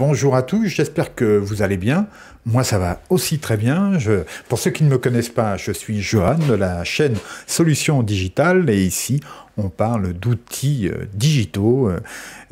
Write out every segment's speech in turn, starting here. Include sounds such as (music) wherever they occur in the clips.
Bonjour à tous, j'espère que vous allez bien. Moi, ça va aussi très bien. pour ceux qui ne me connaissent pas, je suis Johan de la chaîne Solutions Digitales et ici, on parle d'outils euh, digitaux euh,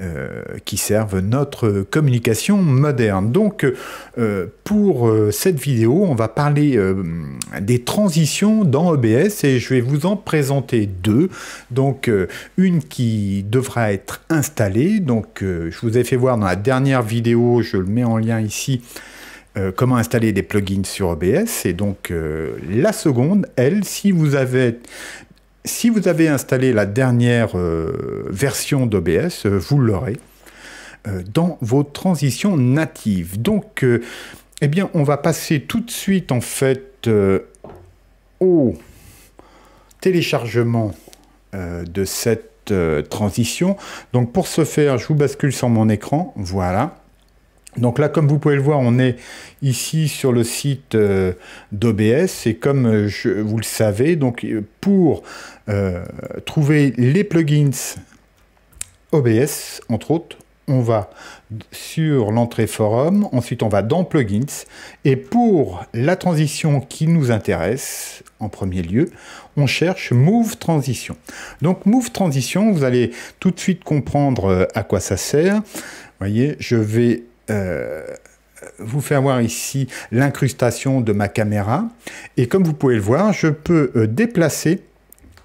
euh, qui servent notre communication moderne. Donc, pour cette vidéo, on va parler des transitions dans OBS et je vais vous en présenter deux. Donc, une qui devra être installée. Donc, je vous ai fait voir dans la dernière vidéo, je le mets en lien ici comment installer des plugins sur OBS. Et donc la seconde, elle, si vous avez si vous avez installé la dernière euh, version d'OBS, euh, vous l'aurez euh, dans vos transitions natives. Donc, eh bien, on va passer tout de suite en fait au téléchargement de cette transition. Donc, pour ce faire, je vous bascule sur mon écran. Voilà. Donc là, comme vous pouvez le voir, on est ici sur le site euh, d'OBS et comme euh, je, vous le savez, donc euh, pour trouver les plugins OBS, entre autres, on va sur l'entrée forum, ensuite on va dans plugins et pour la transition qui nous intéresse en premier lieu, on cherche move transition. Donc move transition, vous allez tout de suite comprendre à quoi ça sert. Vous voyez, je vais euh, vous faire voir ici l'incrustation de ma caméra. Et comme vous pouvez le voir, je peux euh, déplacer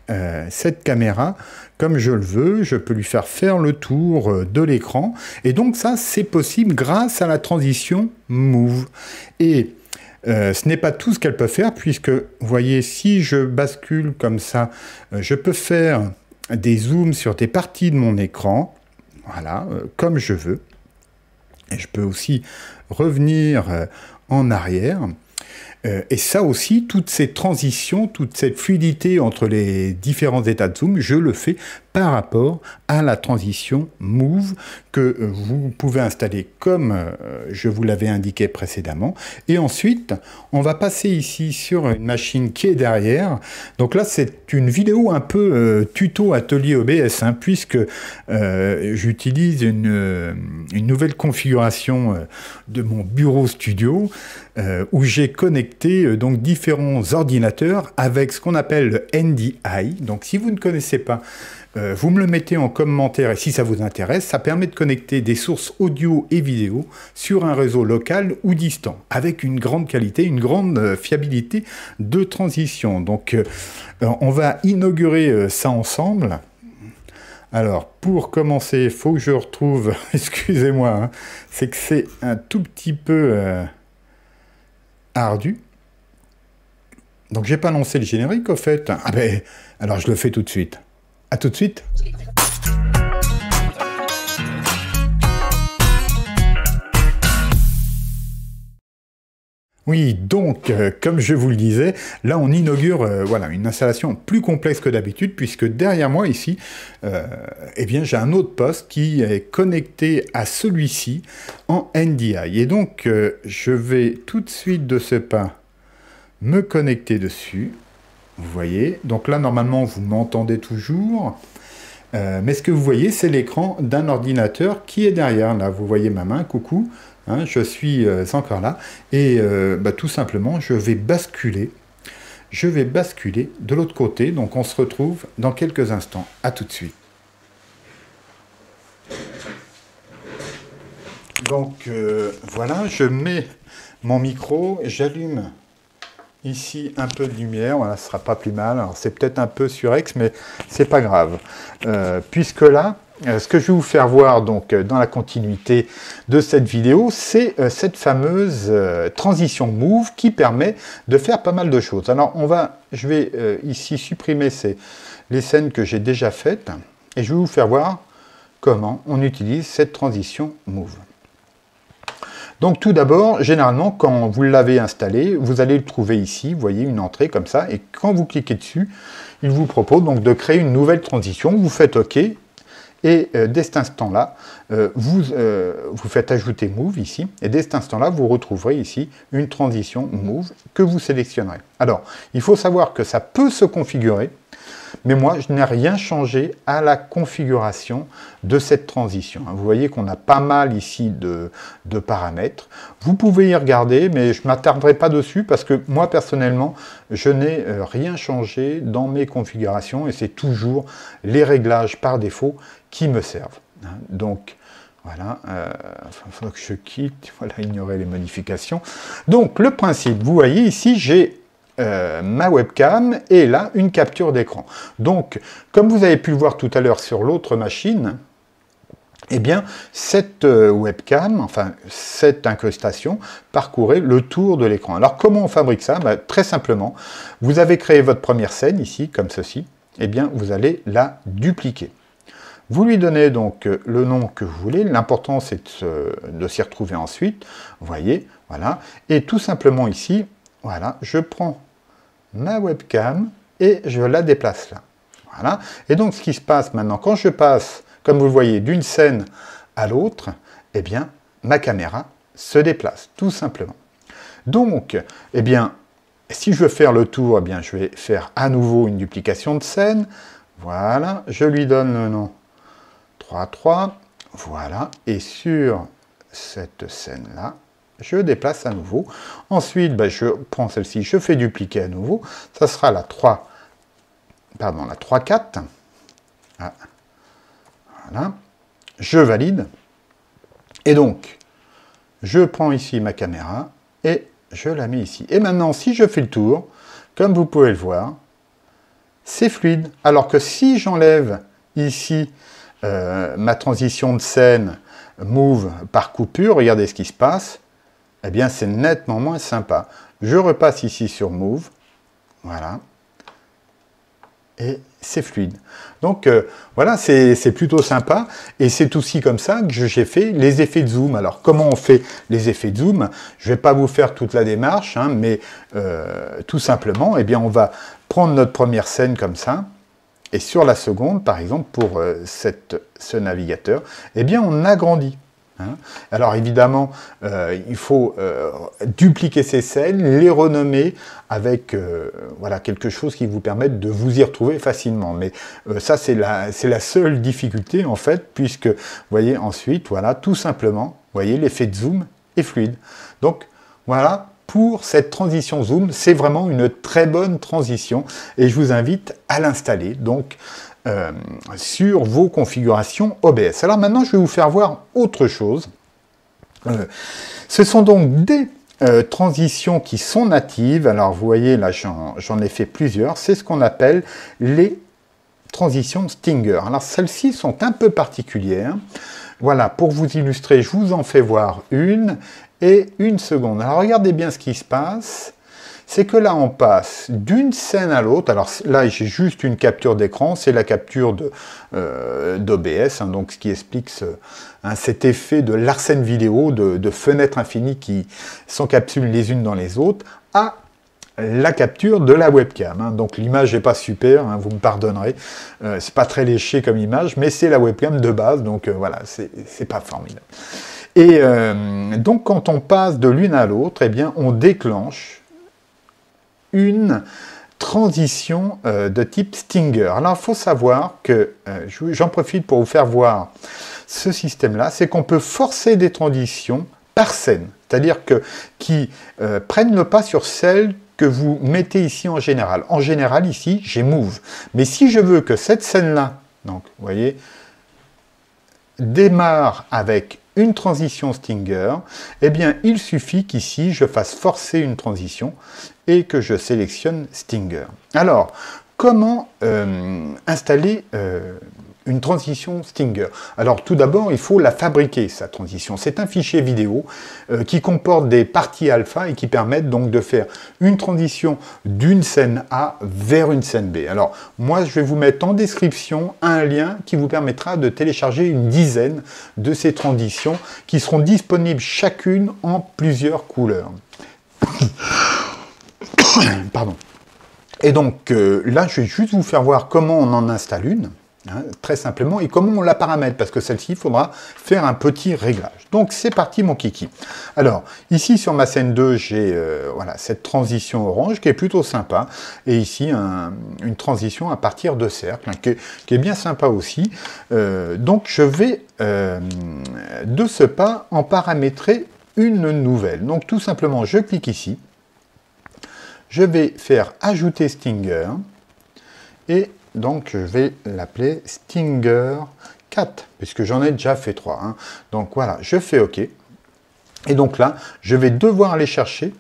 euh, cette caméra comme je le veux, je peux lui faire faire le tour de l'écran. Et donc ça, c'est possible grâce à la transition Move. Et ce n'est pas tout ce qu'elle peut faire, puisque, vous voyez, si je bascule comme ça, je peux faire des zooms sur des parties de mon écran, voilà, comme je veux. Et je peux aussi revenir euh, en arrière euh, et ça aussi, toutes ces transitions toute cette fluidité entre les différents états de zoom, je le fais par rapport à la transition Move que euh, vous pouvez installer comme euh, je vous l'avais indiqué précédemment. Et ensuite, on va passer ici sur une machine qui est derrière. Donc là, c'est une vidéo un peu tuto atelier OBS, hein, puisque j'utilise une, nouvelle configuration de mon bureau studio où j'ai connecté euh, donc différents ordinateurs avec ce qu'on appelle le NDI. Donc si vous ne connaissez pas, euh, vous me le mettez en commentaire et si ça vous intéresse, ça permet de connecter des sources audio et vidéo sur un réseau local ou distant avec une grande qualité, une grande euh, fiabilité de transition. Donc on va inaugurer ça ensemble. Alors, pour commencer, faut que je retrouve, (laughs) excusez-moi, hein, c'est que c'est un tout petit peu ardu. Donc j'ai pas annoncé le générique au fait. Ah ben, alors je le fais tout de suite. À tout de suite. Oui, donc, euh, comme je vous le disais, là on inaugure euh, voilà, une installation plus complexe que d'habitude, puisque derrière moi ici, euh, eh bien j'ai un autre poste qui est connecté à celui-ci en NDI. Et donc, je vais tout de suite de ce pas me connecter dessus. Vous voyez, donc là normalement vous m'entendez toujours. mais ce que vous voyez, c'est l'écran d'un ordinateur qui est derrière. Là, vous voyez ma main, coucou. Hein, je suis euh, encore là. Et euh, bah, tout simplement, je vais basculer. Je vais basculer de l'autre côté. Donc on se retrouve dans quelques instants. À tout de suite. Donc euh, voilà, je mets mon micro, j'allume Ici, un peu de lumière, voilà, ne sera pas plus mal. Alors, c'est peut-être un peu surex, mais c'est pas grave. Euh, puisque là, euh, ce que je vais vous faire voir donc euh, dans la continuité de cette vidéo, c'est cette fameuse transition move qui permet de faire pas mal de choses. Alors on va, je vais ici supprimer les scènes que j'ai déjà faites et je vais vous faire voir comment on utilise cette transition move. Donc tout d'abord, généralement, quand vous l'avez installé, vous allez le trouver ici, vous voyez une entrée comme ça, et quand vous cliquez dessus, il vous propose donc de créer une nouvelle transition, vous faites OK, et euh, dès cet instant-là, euh, vous, euh, vous faites ajouter Move ici, et dès cet instant-là, vous retrouverez ici une transition Move que vous sélectionnerez. Alors, il faut savoir que ça peut se configurer, mais moi, je n'ai rien changé à la configuration de cette transition. Hein, vous voyez qu'on a pas mal ici de, paramètres. Vous pouvez y regarder, mais je ne m'attarderai pas dessus parce que moi, personnellement, je n'ai euh, rien changé dans mes configurations et c'est toujours les réglages par défaut qui me servent. Hein, donc, voilà, euh, il faut que je quitte, (laughs) voilà, ignorer les modifications. Donc, le principe, vous voyez ici, j'ai euh, ma webcam et là une capture d'écran. Donc, comme vous avez pu le voir tout à l'heure sur l'autre machine, eh bien, cette euh, webcam, enfin, cette incrustation, parcourait le tour de l'écran. Alors, comment on fabrique ça bah, Très simplement, vous avez créé votre première scène ici, comme ceci, eh bien, vous allez la dupliquer. Vous lui donnez donc euh, le nom que vous voulez, l'important c'est de s'y retrouver ensuite, voyez, voilà, et tout simplement ici, voilà, je prends ma webcam et je la déplace là. Voilà. Et donc, ce qui se passe maintenant, quand je passe, comme vous le voyez, d'une scène à l'autre, eh bien, ma caméra se déplace, tout simplement. Donc, eh bien, si je veux faire le tour, eh bien, je vais faire à nouveau une duplication de scène. Voilà, je lui donne le nom 3-3. Voilà, et sur cette scène-là, je déplace à nouveau. Ensuite, ben, je prends celle-ci, je fais dupliquer à nouveau. Ça sera la 3, pardon, la 3, 4. Ah. Voilà. Je valide. Et donc, je prends ici ma caméra et je la mets ici. Et maintenant, si je fais le tour, comme vous pouvez le voir, c'est fluide. Alors que si j'enlève ici euh, ma transition de scène move par coupure, regardez ce qui se passe eh bien c'est nettement moins sympa. Je repasse ici sur Move, voilà, et c'est fluide. Donc euh, voilà, c'est plutôt sympa, et c'est aussi comme ça que j'ai fait les effets de zoom. Alors comment on fait les effets de zoom Je ne vais pas vous faire toute la démarche, hein, mais euh, tout simplement, eh bien on va prendre notre première scène comme ça, et sur la seconde, par exemple, pour euh, ce navigateur, eh bien on agrandit. Hein. Alors évidemment, euh, il faut euh, dupliquer ces scènes, les renommer avec euh, voilà, quelque chose qui vous permette de vous y retrouver facilement. Mais ça, c'est la, la seule difficulté en fait, puisque vous voyez ensuite, voilà, tout simplement, voyez, l'effet de zoom est fluide. Donc voilà, pour cette transition zoom, c'est vraiment une très bonne transition et je vous invite à l'installer. Donc euh, sur vos configurations OBS. Alors maintenant, je vais vous faire voir autre chose. Euh, ce sont donc des euh, transitions qui sont natives. Alors vous voyez, là j'en ai fait plusieurs. C'est ce qu'on appelle les transitions Stinger. Alors celles-ci sont un peu particulières. Voilà, pour vous illustrer, je vous en fais voir une et une seconde. Alors regardez bien ce qui se passe c'est que là on passe d'une scène à l'autre. Alors là j'ai juste une capture d'écran, c'est la capture euh, d'OBS, hein, donc ce qui explique ce, hein, cet effet de l'arsène vidéo, de, fenêtres infinies qui s'encapsulent les unes dans les autres, à la capture de la webcam. Hein. Donc l'image n'est pas super, vous me pardonnerez. Euh, c'est pas très léché comme image, mais c'est la webcam de base, donc euh, voilà, c'est pas formidable. Et donc quand on passe de l'une à l'autre, eh bien on déclenche une transition euh, de type Stinger. Alors, il faut savoir que, euh, j'en profite pour vous faire voir ce système-là, c'est qu'on peut forcer des transitions par scène, c'est-à-dire que qui euh, prennent le pas sur celles que vous mettez ici en général. En général, ici, j'ai move. Mais si je veux que cette scène-là, donc, vous voyez, démarre avec une transition Stinger, eh bien, il suffit qu'ici, je fasse forcer une transition et que je sélectionne Stinger. Alors, comment euh, installer euh, une transition Stinger Alors tout d'abord, il faut la fabriquer, sa transition. C'est un fichier vidéo euh, qui comporte des parties alpha et qui permettent donc de faire une transition d'une scène A vers une scène B. Alors moi, je vais vous mettre en description un lien qui vous permettra de télécharger une dizaine de ces transitions qui seront disponibles chacune en plusieurs couleurs. (coughs) Pardon. Et donc euh, là, je vais juste vous faire voir comment on en installe une, hein, très simplement, et comment on la paramètre, parce que celle-ci, il faudra faire un petit réglage. Donc c'est parti mon kiki. Alors, ici sur ma scène 2, j'ai euh, voilà, cette transition orange qui est plutôt sympa, et ici une transition à partir de cercle, hein, qui, est bien sympa aussi. Euh, donc je vais, de ce pas, en paramétrer une nouvelle. Donc tout simplement, je clique ici, je vais faire ajouter Stinger et donc je vais l'appeler Stinger 4 puisque j'en ai déjà fait 3. Hein. Donc voilà, je fais OK. Et donc là, je vais devoir aller chercher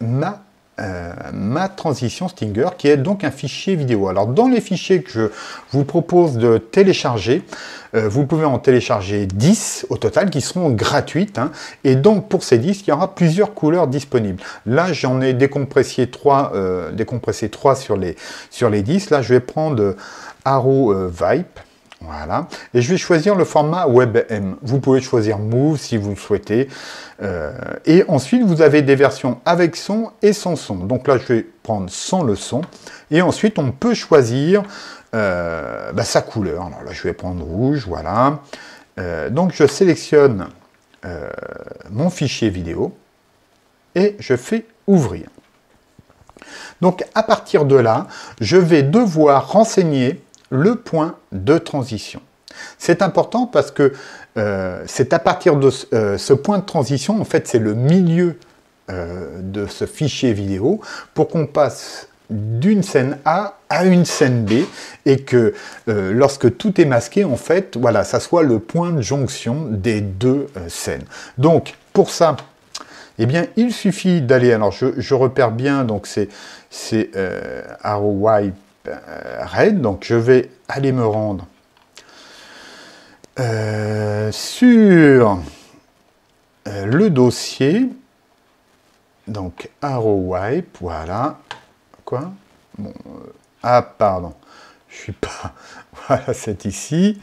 ma euh, ma transition Stinger, qui est donc un fichier vidéo. Alors dans les fichiers que je vous propose de télécharger, euh, vous pouvez en télécharger 10 au total, qui seront gratuites. Hein. et donc pour ces 10, il y aura plusieurs couleurs disponibles. Là, j'en ai décompressé 3, euh, décompressé 3 sur, les, sur les 10. Là, je vais prendre Arrow Vibe. Voilà. Et je vais choisir le format WebM. Vous pouvez choisir Move si vous le souhaitez. Euh, et ensuite, vous avez des versions avec son et sans son. Donc là, je vais prendre sans le son. Et ensuite, on peut choisir euh, bah, sa couleur. Alors là, je vais prendre rouge, voilà. Euh, donc, je sélectionne mon fichier vidéo et je fais ouvrir. Donc, à partir de là, je vais devoir renseigner le point de transition. C'est important parce que euh, c'est à partir de euh, ce, point de transition, en fait, c'est le milieu euh, de ce fichier vidéo pour qu'on passe d'une scène A à une scène B et que lorsque tout est masqué, en fait, voilà, ça soit le point de jonction des deux scènes. Donc, pour ça, eh bien, il suffit d'aller, alors je, repère bien, donc c'est arrow White. Euh, Red, Donc je vais aller me rendre euh, sur euh, le dossier. Donc arrow wipe, voilà. Quoi Ah pardon, je suis pas. (laughs) voilà, c'est ici.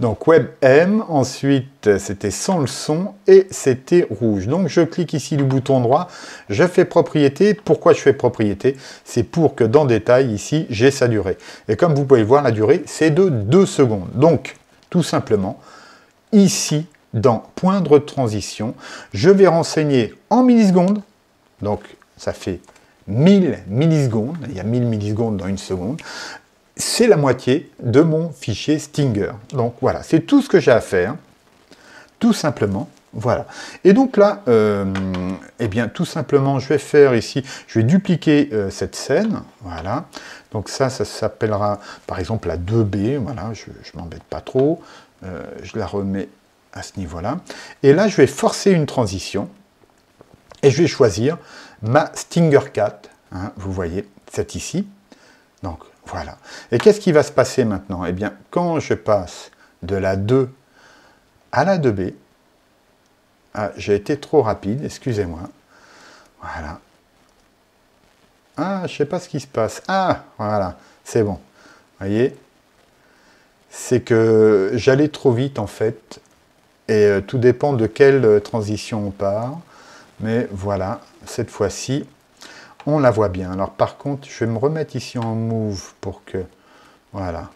Donc WebM, ensuite c'était sans le son et c'était rouge. Donc je clique ici du bouton droit, je fais propriété. Pourquoi je fais propriété C'est pour que dans détail ici j'ai sa durée. Et comme vous pouvez le voir, la durée c'est de 2 secondes. Donc tout simplement, ici dans point de transition, je vais renseigner en millisecondes. Donc ça fait 1000 millisecondes, il y a 1000 millisecondes dans une seconde, c'est la moitié de mon fichier Stinger. Donc voilà, c'est tout ce que j'ai à faire, tout simplement. Voilà. Et donc là, et euh, eh bien, tout simplement, je vais faire ici, je vais dupliquer euh, cette scène. Voilà. Donc ça, ça s'appellera, par exemple, la 2B. Voilà, je ne m'embête pas trop. Euh, je la remets à ce niveau-là. Et là, je vais forcer une transition. Et je vais choisir ma Stinger 4. Hein, vous voyez, cette ici. Donc, voilà. Et qu'est-ce qui va se passer maintenant Eh bien, quand je passe de la 2 à la 2B, ah, j'ai été trop rapide, excusez-moi. Voilà. Ah, je ne sais pas ce qui se passe. Ah, voilà, c'est bon. Vous voyez C'est que j'allais trop vite, en fait. Et euh, tout dépend de quelle euh, transition on part. Mais voilà, cette fois-ci, on la voit bien. Alors par contre, je vais me remettre ici en move pour que... Voilà.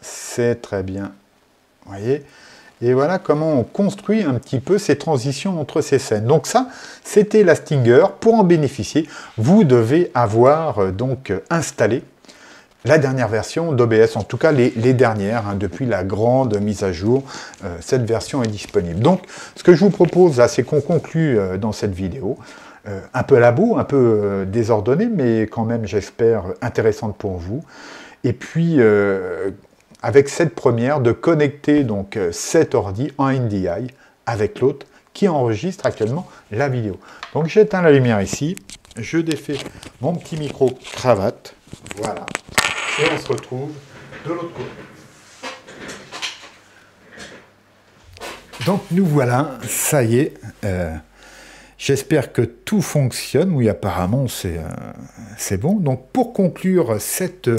C'est très bien. Vous voyez Et voilà comment on construit un petit peu ces transitions entre ces scènes. Donc ça, c'était la Stinger. Pour en bénéficier, vous devez avoir euh, donc installé la dernière version d'OBS, en tout cas les, les dernières, hein, depuis la grande mise à jour, euh, cette version est disponible. Donc, ce que je vous propose, c'est qu'on conclut euh, dans cette vidéo. Euh, un peu à la boue, un peu désordonné, euh, désordonnée, mais quand même, j'espère, intéressante pour vous. Et puis, euh, avec cette première, de connecter donc cet ordi en NDI avec l'autre qui enregistre actuellement la vidéo. Donc j'éteins la lumière ici, je défais mon petit micro cravate, voilà, et on se retrouve de l'autre côté. Donc nous voilà, ça y est, J'espère que tout fonctionne. Oui, apparemment, c'est euh, bon. Donc, pour conclure euh, cette,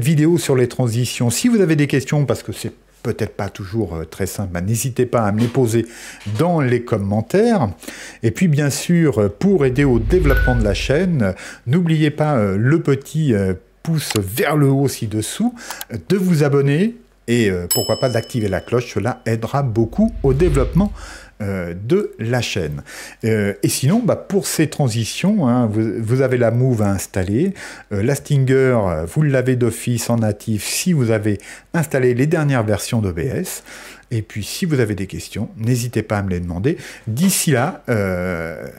vidéo sur les transitions, si vous avez des questions, parce que c'est peut-être pas toujours euh, très simple, bah, n'hésitez pas à me les poser dans les commentaires. Et puis, bien sûr, pour aider au développement de la chaîne, n'oubliez pas le petit pouce vers le haut ci-dessous, de vous abonner et euh, pourquoi pas d'activer la cloche, cela aidera beaucoup au développement euh, de la chaîne. Euh, et sinon, bah, pour ces transitions, hein, vous, vous, avez la Move à installer, la Stinger, vous l'avez d'office en natif si vous avez installé les dernières versions d'OBS. Et puis, si vous avez des questions, n'hésitez pas à me les demander. D'ici là,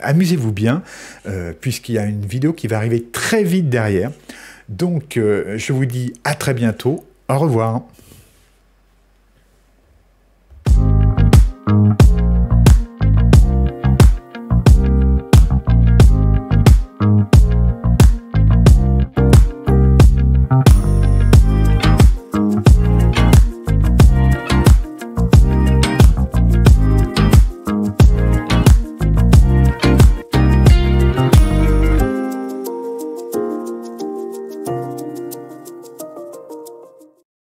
amusez-vous bien, puisqu'il y a une vidéo qui va arriver très vite derrière. Donc, je vous dis à très bientôt. Au revoir.